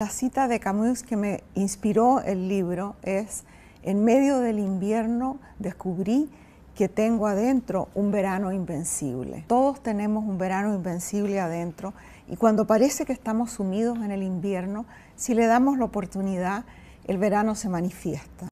La cita de Camus que me inspiró el libro es, en medio del invierno descubrí que tengo adentro un verano invencible. Todos tenemos un verano invencible adentro y cuando parece que estamos sumidos en el invierno, si le damos la oportunidad, el verano se manifiesta.